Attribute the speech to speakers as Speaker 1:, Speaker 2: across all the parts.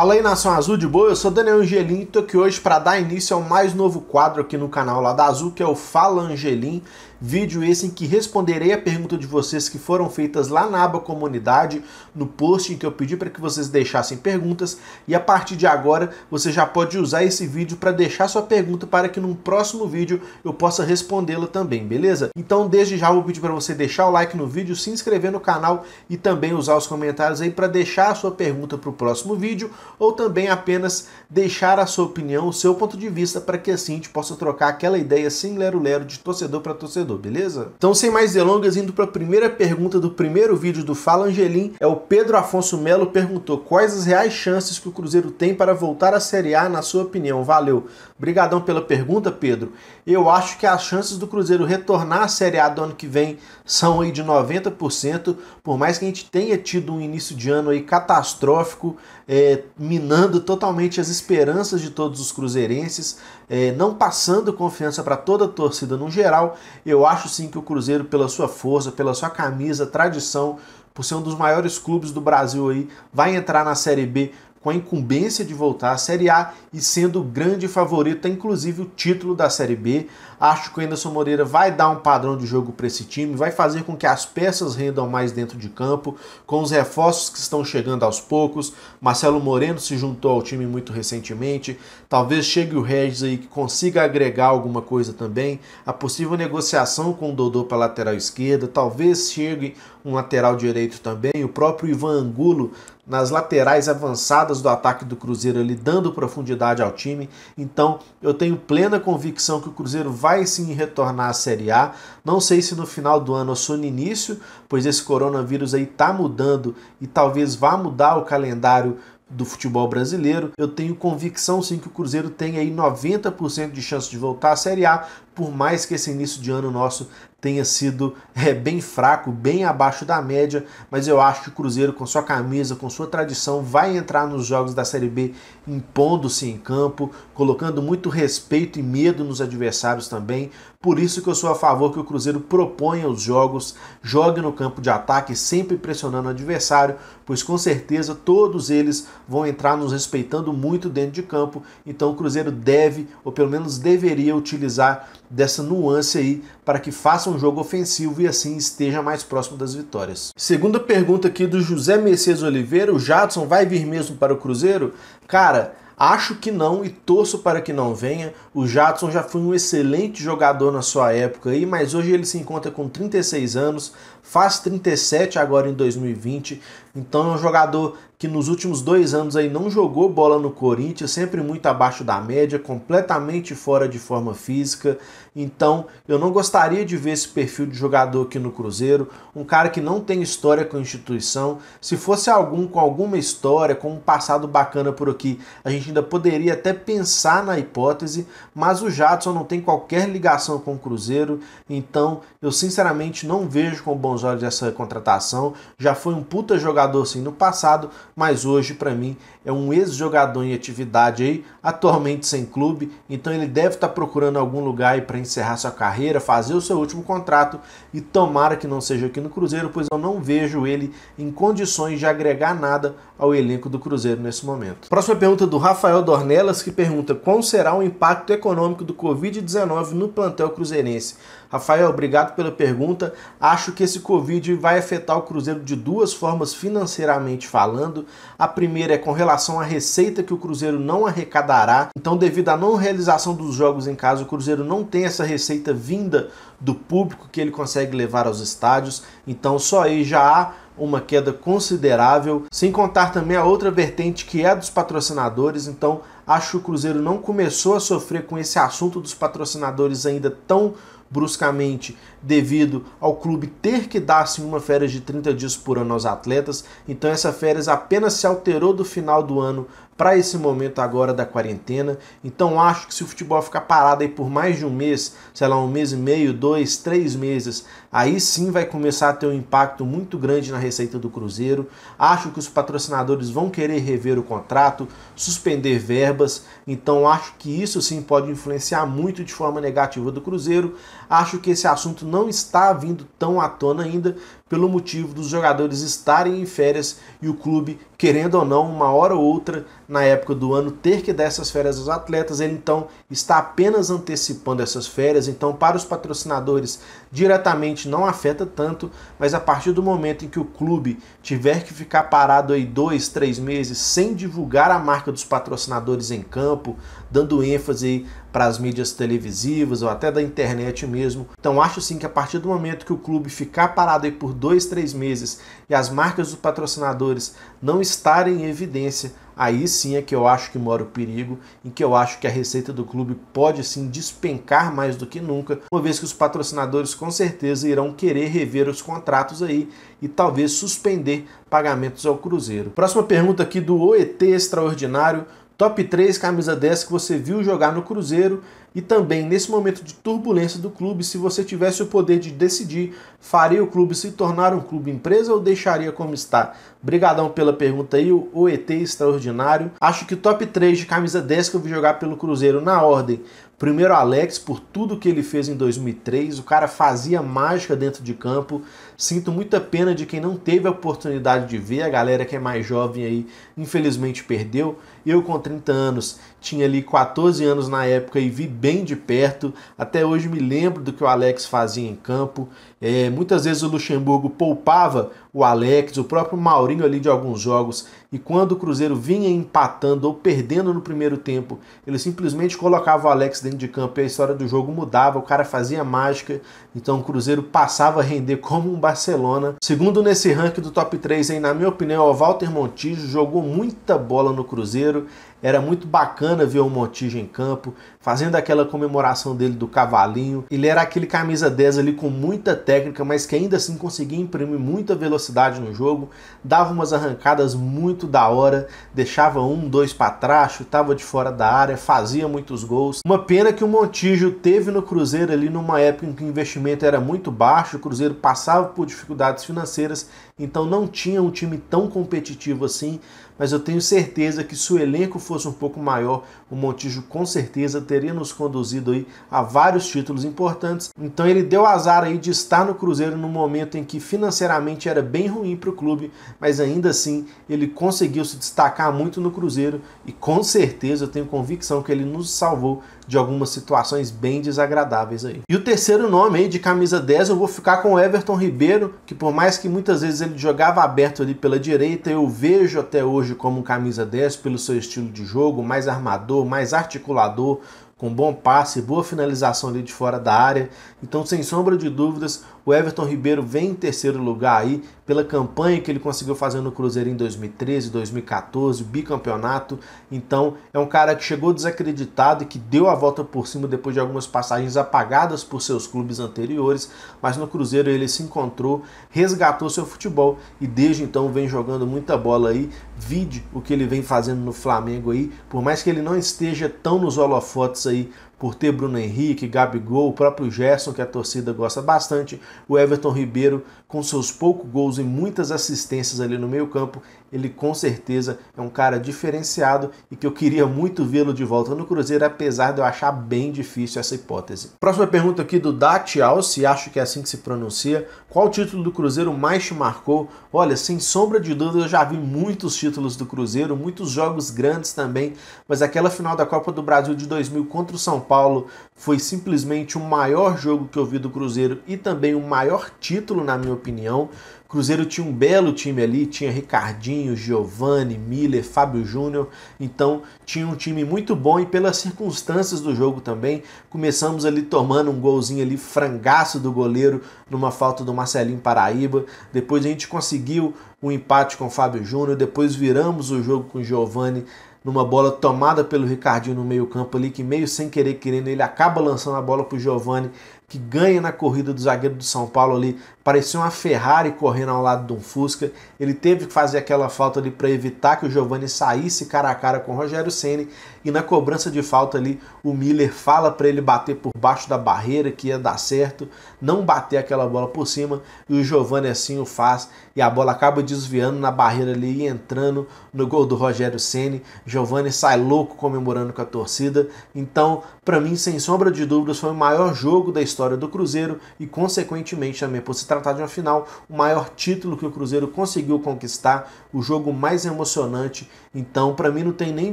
Speaker 1: Fala aí, Nação Azul de boa? Eu sou Daniel Angelim e tô aqui hoje para dar início ao mais novo quadro aqui no canal lá da Azul, que é o Fala Angelim. Vídeo esse em que responderei a pergunta de vocês que foram feitas lá na aba comunidade, no post em que eu pedi para que vocês deixassem perguntas, e a partir de agora você já pode usar esse vídeo para deixar sua pergunta para que num próximo vídeo eu possa respondê-la também, beleza? Então desde já o vou pedir para você deixar o like no vídeo, se inscrever no canal e também usar os comentários aí para deixar a sua pergunta para o próximo vídeo, ou também apenas deixar a sua opinião, o seu ponto de vista, para que assim a gente possa trocar aquela ideia sem lero-lero de torcedor para torcedor beleza? Então, sem mais delongas, indo para a primeira pergunta do primeiro vídeo do Fala Angelim, é o Pedro Afonso Melo perguntou quais as reais chances que o Cruzeiro tem para voltar à Série A, na sua opinião. Valeu. Obrigadão pela pergunta, Pedro. Eu acho que as chances do Cruzeiro retornar à Série A do ano que vem são aí de 90%, por mais que a gente tenha tido um início de ano aí catastrófico, é, minando totalmente as esperanças de todos os cruzeirenses é, não passando confiança para toda a torcida no geral, eu acho sim que o Cruzeiro, pela sua força, pela sua camisa, tradição, por ser um dos maiores clubes do Brasil aí, vai entrar na Série B com a incumbência de voltar à Série A e sendo o grande favorito, inclusive o título da Série B. Acho que o Anderson Moreira vai dar um padrão de jogo para esse time, vai fazer com que as peças rendam mais dentro de campo, com os reforços que estão chegando aos poucos. Marcelo Moreno se juntou ao time muito recentemente. Talvez chegue o Regis aí que consiga agregar alguma coisa também. A possível negociação com o Dodô para lateral esquerda, talvez chegue um lateral direito também. O próprio Ivan Angulo nas laterais avançadas do ataque do Cruzeiro, ali dando profundidade ao time. Então, eu tenho plena convicção que o Cruzeiro vai sim retornar à Série A. Não sei se no final do ano ou só no início, pois esse coronavírus aí tá mudando e talvez vá mudar o calendário do futebol brasileiro. Eu tenho convicção sim que o Cruzeiro tem aí 90% de chance de voltar à Série A, por mais que esse início de ano nosso tenha sido é, bem fraco, bem abaixo da média, mas eu acho que o Cruzeiro, com sua camisa, com sua tradição, vai entrar nos jogos da Série B impondo-se em campo, colocando muito respeito e medo nos adversários também. Por isso que eu sou a favor que o Cruzeiro proponha os jogos, jogue no campo de ataque, sempre pressionando o adversário, pois com certeza todos eles vão entrar nos respeitando muito dentro de campo. Então o Cruzeiro deve, ou pelo menos deveria, utilizar dessa nuance aí para que faça um jogo ofensivo e assim esteja mais próximo das vitórias. Segunda pergunta aqui do José Messias Oliveira, o Jadson vai vir mesmo para o Cruzeiro? Cara, Acho que não e torço para que não venha. O Jadson já foi um excelente jogador na sua época, aí, mas hoje ele se encontra com 36 anos, faz 37 agora em 2020, então é um jogador que nos últimos dois anos aí não jogou bola no Corinthians, sempre muito abaixo da média, completamente fora de forma física. Então, eu não gostaria de ver esse perfil de jogador aqui no Cruzeiro, um cara que não tem história com a instituição. Se fosse algum com alguma história, com um passado bacana por aqui, a gente ainda poderia até pensar na hipótese, mas o Jadson não tem qualquer ligação com o Cruzeiro, então eu sinceramente não vejo com bons olhos essa contratação. Já foi um puta jogador sim no passado, mas hoje para mim é um ex-jogador em atividade aí, atualmente sem clube, então ele deve estar tá procurando algum lugar aí para encerrar sua carreira, fazer o seu último contrato e tomara que não seja aqui no Cruzeiro, pois eu não vejo ele em condições de agregar nada ao elenco do Cruzeiro nesse momento. Próxima pergunta do Rafael Dornelas, que pergunta qual será o impacto econômico do Covid-19 no plantel cruzeirense. Rafael, obrigado pela pergunta. Acho que esse Covid vai afetar o Cruzeiro de duas formas financeiramente falando. A primeira é com relação à receita que o Cruzeiro não arrecadará. Então, devido à não realização dos jogos em casa, o Cruzeiro não tem essa receita vinda do público que ele consegue levar aos estádios. Então, só aí já há uma queda considerável, sem contar também a outra vertente que é a dos patrocinadores. Então, acho que o Cruzeiro não começou a sofrer com esse assunto dos patrocinadores ainda tão bruscamente devido ao clube ter que dar sim uma férias de 30 dias por ano aos atletas. Então essa férias apenas se alterou do final do ano para esse momento agora da quarentena. Então acho que se o futebol ficar parado aí por mais de um mês, sei lá, um mês e meio, dois, três meses, aí sim vai começar a ter um impacto muito grande na receita do Cruzeiro. Acho que os patrocinadores vão querer rever o contrato, suspender verbas. Então acho que isso sim pode influenciar muito de forma negativa do Cruzeiro. Acho que esse assunto não está vindo tão à tona ainda, pelo motivo dos jogadores estarem em férias e o clube, querendo ou não, uma hora ou outra na época do ano, ter que dar essas férias aos atletas. Ele então está apenas antecipando essas férias. Então, para os patrocinadores, diretamente não afeta tanto, mas a partir do momento em que o clube tiver que ficar parado aí dois, três meses sem divulgar a marca dos patrocinadores em campo, dando ênfase para as mídias televisivas ou até da internet mesmo. Então acho sim que a partir do momento que o clube ficar parado aí por dois, três meses e as marcas dos patrocinadores não estarem em evidência, aí sim é que eu acho que mora o perigo e que eu acho que a receita do clube pode sim despencar mais do que nunca, uma vez que os patrocinadores com certeza irão querer rever os contratos aí e talvez suspender pagamentos ao Cruzeiro. Próxima pergunta aqui do OET Extraordinário. Top 3 camisa 10 que você viu jogar no Cruzeiro e também, nesse momento de turbulência do clube, se você tivesse o poder de decidir, faria o clube se tornar um clube empresa ou deixaria como está? Brigadão pela pergunta aí, o ET extraordinário. Acho que o top 3 de camisa 10 que eu vi jogar pelo Cruzeiro na ordem. Primeiro Alex, por tudo que ele fez em 2003, o cara fazia mágica dentro de campo. Sinto muita pena de quem não teve a oportunidade de ver, a galera que é mais jovem aí, infelizmente perdeu. Eu com 30 anos tinha ali 14 anos na época e vi bem de perto. Até hoje me lembro do que o Alex fazia em campo. É, muitas vezes o Luxemburgo poupava o Alex, o próprio Maurinho ali de alguns jogos e quando o Cruzeiro vinha empatando ou perdendo no primeiro tempo, ele simplesmente colocava o Alex dentro de campo e a história do jogo mudava, o cara fazia mágica, então o Cruzeiro passava a render como um Barcelona. Segundo nesse ranking do top 3, aí na minha opinião, o Walter Montijo jogou muita bola no Cruzeiro, era muito bacana ver o Montijo em campo, fazendo aquela comemoração dele do cavalinho. Ele era aquele camisa 10 ali com muita técnica, mas que ainda assim conseguia imprimir muita velocidade no jogo, dava umas arrancadas muito muito da hora, deixava um, dois para trás, chutava de fora da área, fazia muitos gols. Uma pena que o Montijo teve no Cruzeiro ali numa época em que o investimento era muito baixo, o Cruzeiro passava por dificuldades financeiras, então não tinha um time tão competitivo assim, mas eu tenho certeza que se o elenco fosse um pouco maior, o Montijo com certeza teria nos conduzido aí a vários títulos importantes. Então ele deu azar aí de estar no Cruzeiro no momento em que financeiramente era bem ruim para o clube, mas ainda assim ele conseguiu se destacar muito no Cruzeiro e com certeza eu tenho convicção que ele nos salvou de algumas situações bem desagradáveis aí. E o terceiro nome aí de camisa 10 eu vou ficar com o Everton Ribeiro, que por mais que muitas vezes ele jogava aberto ali pela direita, eu vejo até hoje como camisa 10 pelo seu estilo de jogo, mais armador, mais articulador, com bom passe, boa finalização ali de fora da área. Então, sem sombra de dúvidas, o Everton Ribeiro vem em terceiro lugar aí pela campanha que ele conseguiu fazer no Cruzeiro em 2013, 2014, bicampeonato. Então, é um cara que chegou desacreditado e que deu a volta por cima depois de algumas passagens apagadas por seus clubes anteriores, mas no Cruzeiro ele se encontrou, resgatou seu futebol e desde então vem jogando muita bola aí. Vide o que ele vem fazendo no Flamengo aí, por mais que ele não esteja tão nos holofotes aí por ter Bruno Henrique, Gabigol, o próprio Gerson, que a torcida gosta bastante, o Everton Ribeiro com seus poucos gols e muitas assistências ali no meio-campo, ele com certeza é um cara diferenciado e que eu queria muito vê-lo de volta no Cruzeiro, apesar de eu achar bem difícil essa hipótese. Próxima pergunta aqui do Dati se acho que é assim que se pronuncia. Qual título do Cruzeiro mais te marcou? Olha, sem sombra de dúvida, eu já vi muitos títulos do Cruzeiro, muitos jogos grandes também, mas aquela final da Copa do Brasil de 2000 contra o São Paulo foi simplesmente o maior jogo que eu vi do Cruzeiro e também o maior título, na minha opinião. Cruzeiro tinha um belo time ali, tinha Ricardinho, Giovani, Miller, Fábio Júnior, então tinha um time muito bom e pelas circunstâncias do jogo também, começamos ali tomando um golzinho ali, frangaço do goleiro, numa falta do Marcelinho Paraíba, depois a gente conseguiu um empate com o Fábio Júnior, depois viramos o jogo com o Giovani, numa bola tomada pelo Ricardinho no meio campo ali, que meio sem querer querendo, ele acaba lançando a bola para o Giovani, que ganha na corrida do zagueiro do São Paulo ali, parecia uma Ferrari correndo ao lado de um Fusca. Ele teve que fazer aquela falta ali para evitar que o Giovani saísse cara a cara com o Rogério Ceni e na cobrança de falta ali o Miller fala para ele bater por baixo da barreira que ia dar certo, não bater aquela bola por cima e o Giovani assim o faz e a bola acaba desviando na barreira ali e entrando no gol do Rogério Ceni. Giovani sai louco comemorando com a torcida. Então, para mim, sem sombra de dúvidas, foi o maior jogo da história história do Cruzeiro e, consequentemente, também por se tratar de uma final, o maior título que o Cruzeiro conseguiu conquistar o jogo mais emocionante. Então, para mim não tem nem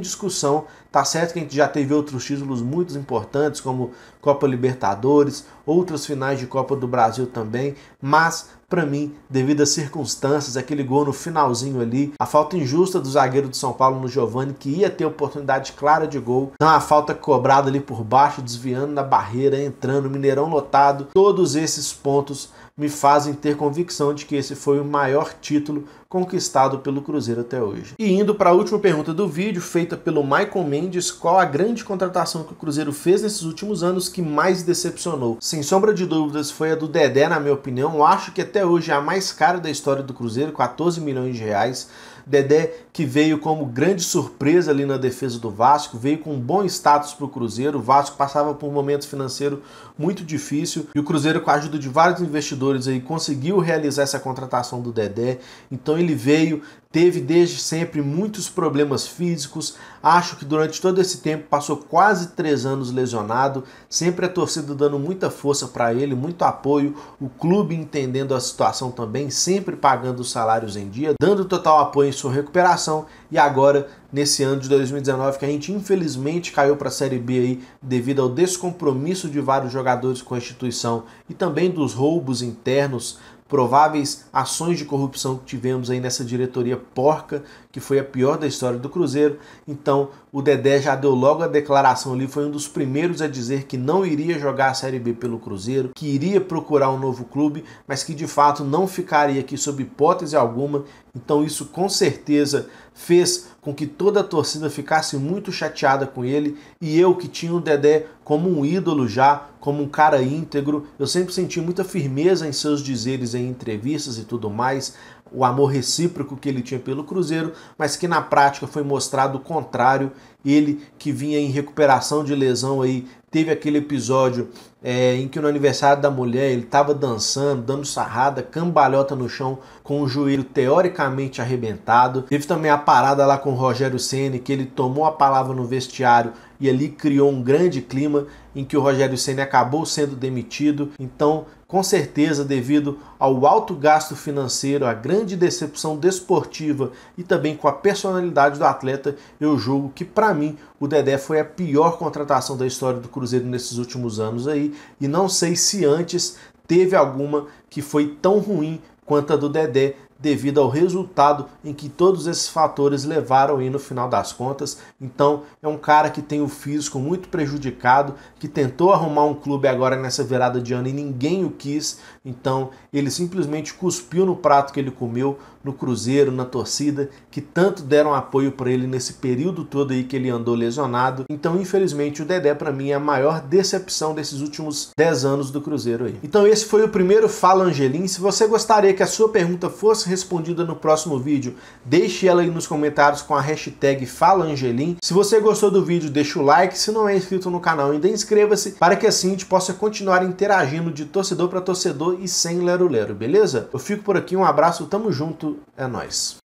Speaker 1: discussão. Tá certo que a gente já teve outros títulos muito importantes, como Copa Libertadores, outras finais de Copa do Brasil também, mas para mim, devido às circunstâncias, aquele gol no finalzinho ali, a falta injusta do zagueiro do São Paulo no Giovani, que ia ter oportunidade clara de gol, não a falta cobrada ali por baixo, desviando na barreira, entrando, Mineirão lotado, todos esses pontos me fazem ter convicção de que esse foi o maior título conquistado pelo Cruzeiro até hoje. E indo para a última pergunta do vídeo, feita pelo Michael Mendes, qual a grande contratação que o Cruzeiro fez nesses últimos anos que mais decepcionou? Sem sombra de dúvidas, foi a do Dedé, na minha opinião. Eu acho que até hoje é a mais cara da história do Cruzeiro, 14 milhões de reais. Dedé que veio como grande surpresa ali na defesa do Vasco, veio com um bom status para o Cruzeiro. O Vasco passava por um momento financeiro muito difícil e o Cruzeiro, com a ajuda de vários investidores, aí, conseguiu realizar essa contratação do Dedé. Então ele veio, Teve desde sempre muitos problemas físicos, acho que durante todo esse tempo passou quase três anos lesionado, sempre a torcida dando muita força para ele, muito apoio, o clube entendendo a situação também, sempre pagando os salários em dia, dando total apoio em sua recuperação e agora nesse ano de 2019 que a gente infelizmente caiu para a Série B aí devido ao descompromisso de vários jogadores com a instituição e também dos roubos internos prováveis ações de corrupção que tivemos aí nessa diretoria porca, que foi a pior da história do Cruzeiro. Então, o Dedé já deu logo a declaração ali, foi um dos primeiros a dizer que não iria jogar a Série B pelo Cruzeiro, que iria procurar um novo clube, mas que de fato não ficaria aqui sob hipótese alguma então isso com certeza fez com que toda a torcida ficasse muito chateada com ele e eu que tinha o Dedé como um ídolo já, como um cara íntegro, eu sempre senti muita firmeza em seus dizeres em entrevistas e tudo mais, o amor recíproco que ele tinha pelo Cruzeiro, mas que na prática foi mostrado o contrário. Ele que vinha em recuperação de lesão aí, teve aquele episódio é, em que no aniversário da mulher ele estava dançando, dando sarrada, cambalhota no chão, com o joelho teoricamente arrebentado. Teve também a parada lá com o Rogério Ceni que ele tomou a palavra no vestiário e ali criou um grande clima em que o Rogério Ceni acabou sendo demitido. Então, com certeza, devido ao alto gasto financeiro, à grande decepção desportiva e também com a personalidade do atleta, eu julgo que para mim o Dedé foi a pior contratação da história do Cruzeiro nesses últimos anos aí, e não sei se antes teve alguma que foi tão ruim quanto a do Dedé devido ao resultado em que todos esses fatores levaram aí no final das contas. Então, é um cara que tem o físico muito prejudicado, que tentou arrumar um clube agora nessa virada de ano e ninguém o quis. Então, ele simplesmente cuspiu no prato que ele comeu, no Cruzeiro, na torcida, que tanto deram apoio para ele nesse período todo aí que ele andou lesionado. Então, infelizmente, o Dedé para mim é a maior decepção desses últimos 10 anos do Cruzeiro aí. Então, esse foi o primeiro Fala Angelim. Se você gostaria que a sua pergunta fosse respondida no próximo vídeo, deixe ela aí nos comentários com a hashtag Fala Angelim. Se você gostou do vídeo, deixa o like. Se não é inscrito no canal, ainda inscreva-se para que assim a gente possa continuar interagindo de torcedor para torcedor e sem lero-lero, beleza? Eu fico por aqui, um abraço, tamo junto é nós.